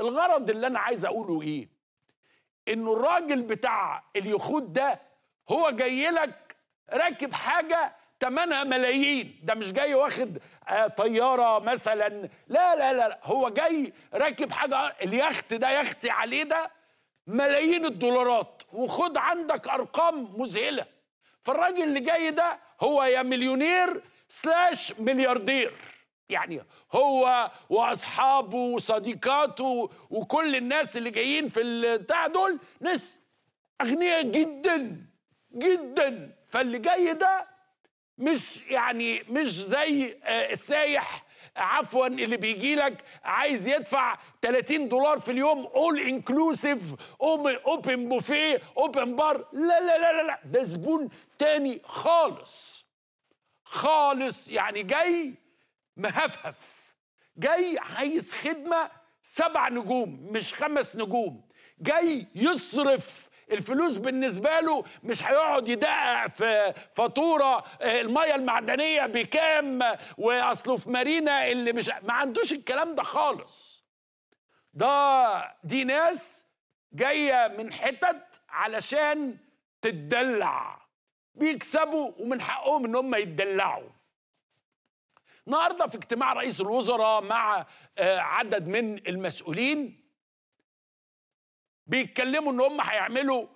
الغرض اللي انا عايز اقوله ايه انه الراجل بتاع اليخوت ده هو جاي لك راكب حاجه ثمنها ملايين ده مش جاي واخد آه، طياره مثلا لا لا لا هو جاي راكب حاجه اليخت ده يختي عليه ده ملايين الدولارات وخد عندك ارقام مذهله فالراجل اللي جاي ده هو يا مليونير سلاش ملياردير يعني هو واصحابه وصديقاته وكل الناس اللي جايين في البتاع دول ناس اغنياء جدا جدا فاللي جاي ده مش يعني مش زي آه، السايح عفوا اللي بيجي لك عايز يدفع 30 دولار في اليوم اول انكلوسيف اوبن بوفيه اوبن بار لا لا لا لا ده زبون تاني خالص خالص يعني جاي مهفهف جاي عايز خدمه سبع نجوم مش خمس نجوم جاي يصرف الفلوس بالنسبة له مش هيقعد يدقق في فاتورة آه، المية المعدنية بكام وأصله في مارينا اللي مش ما عندوش الكلام ده خالص ده دي ناس جاية من حتت علشان تتدلع بيكسبوا ومن حقهم ان هم يتدلعوا النهارده في اجتماع رئيس الوزراء مع آه، عدد من المسؤولين بيتكلموا ان هم هيعملوا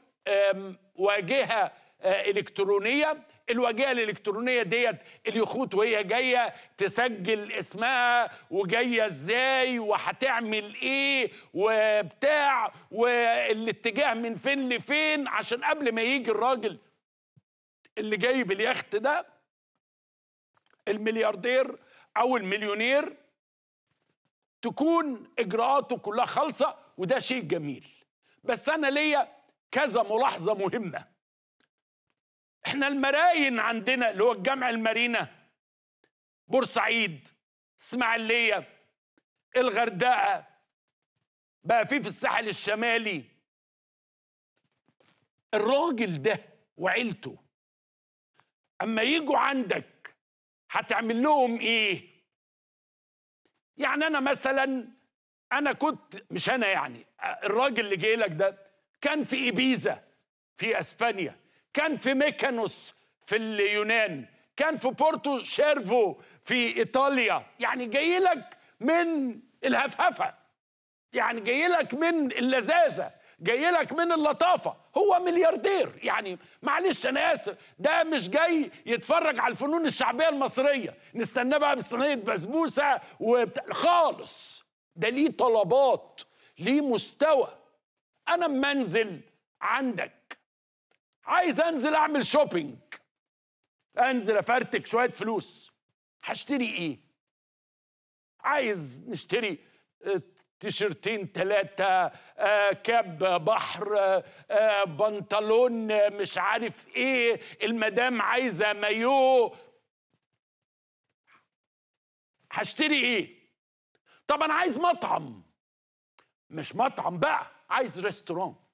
واجهه آه، الكترونيه الواجهه الالكترونيه ديت اليخوت وهي جايه تسجل اسمها وجايه ازاي وهتعمل ايه وبتاع والاتجاه من فين لفين عشان قبل ما يجي الراجل اللي جايب اليخت ده الملياردير او المليونير تكون اجراءاته كلها خالصه وده شيء جميل بس انا ليا كذا ملاحظه مهمه احنا المراين عندنا اللي هو الجامع المارينا بورسعيد اسماعيليه الغردقه بقى في في الساحل الشمالي الراجل ده وعيلته اما يجوا عندك هتعمل لهم ايه يعني انا مثلا انا كنت مش انا يعني الراجل اللي جاي لك ده كان في ايبيزا في اسبانيا كان في ميكانوس في اليونان كان في بورتو شيرفو في ايطاليا يعني جاي لك من الهفهفه يعني جاي لك من اللذاذه جاي لك من اللطافه هو ملياردير يعني معلش انا اسف ده مش جاي يتفرج على الفنون الشعبيه المصريه نستنى بقى بصينيه بسبوسه وبتاع خالص ده ليه طلبات ليه مستوى انا اما انزل عندك عايز انزل اعمل شوبينج انزل افرتك شويه فلوس هشتري ايه عايز نشتري آه، تيشرتين تلاتة آه كاب بحر آه،, آه بنطلون مش عارف ايه المدام عايزة مايو هشتري ايه طب انا عايز مطعم مش مطعم بقى عايز ريستورانت